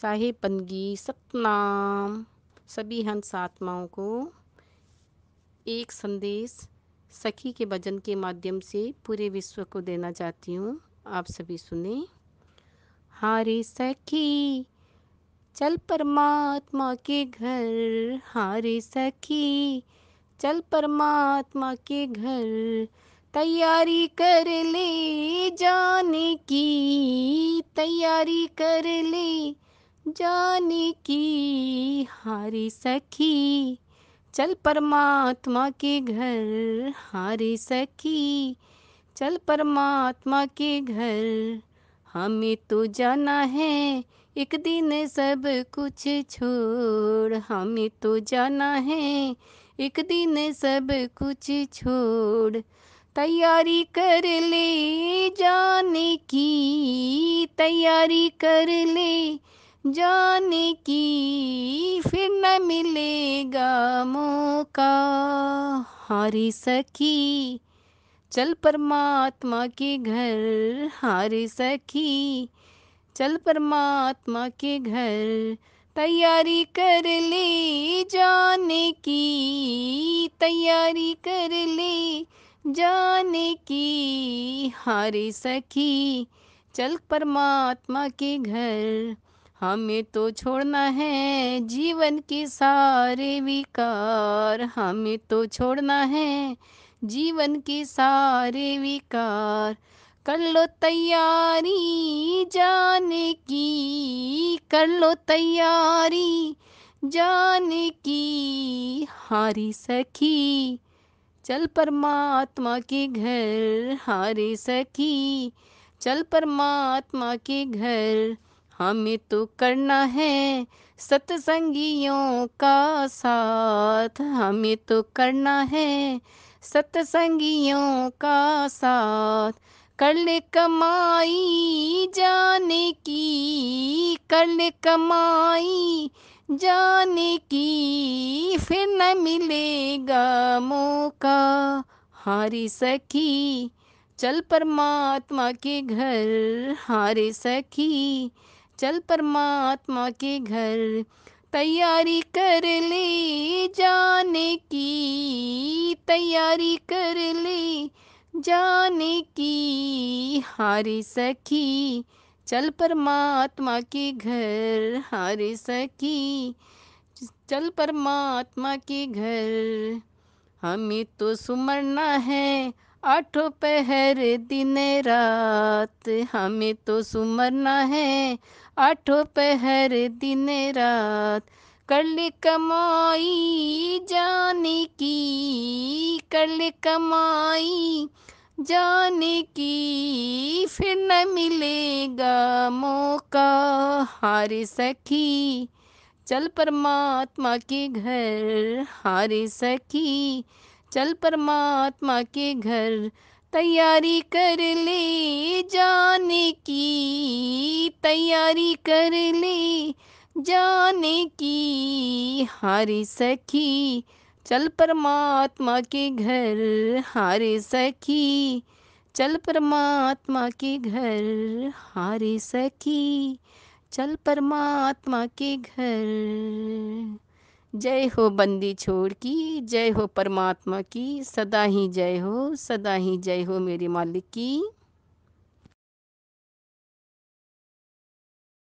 साहिबंदगी सतनाम सभी हंस आत्माओं को एक संदेश सखी के भजन के माध्यम से पूरे विश्व को देना चाहती हूँ आप सभी सुने हारे सखी चल परमात्मा के घर हारे सखी चल परमात्मा के घर तैयारी कर ले जाने की तैयारी कर ले जाने की हारी सखी चल परमात्मा के घर हारी सखी चल परमात्मा के घर हमें तो जाना है एक दिन सब कुछ छोड़ हमें तो जाना है एक दिन सब कुछ छोड़ तैयारी कर ले जाने की तैयारी कर ले जाने की फिर न मिलेगा मौका हारे सखी चल परमात्मा के घर हारे सखी चल परमात्मा के घर तैयारी कर ले जाने की तैयारी कर ले जाने की हारे सखी चल परमात्मा के घर हमें तो छोड़ना है जीवन के सारे विकार हमें तो छोड़ना है जीवन के सारे विकार कर लो तैयारी जाने की कर लो तैयारी जाने की हारी सखी चल परमात्मा के घर हारे सखी चल परमात्मा के घर हमें तो करना है सत्संगियों का साथ हमें तो करना है सत्संगियों का साथ कर ले कमाई जाने की कर ले कमाई जाने की फिर न मिलेगा मौका हारी सखी चल परमात्मा के घर हारे सखी चल परमात्मा के घर तैयारी कर ले जाने की तैयारी कर ले जाने की हारे सखी चल परमात्मा के घर हारे सखी चल परमात्मा के घर हमें तो सुमरना है आठों पहर दिन रात हमें तो सुमरना है आठों पहर दिन रात कल कमाई जाने की कल कमाई जाने की फिर न मिलेगा मौका हार सखी चल परमात्मा के घर हार सखी चल परमात्मा के घर तैयारी कर ले जाने की तैयारी कर ले जाने की हारे सखी चल परमात्मा के घर हारे सखी चल परमात्मा के घर हारे सखी चल परमात्मा के घर जय हो बंदी छोड़ की जय हो परमात्मा की सदा ही जय हो सदा ही जय हो मेरे मालिक की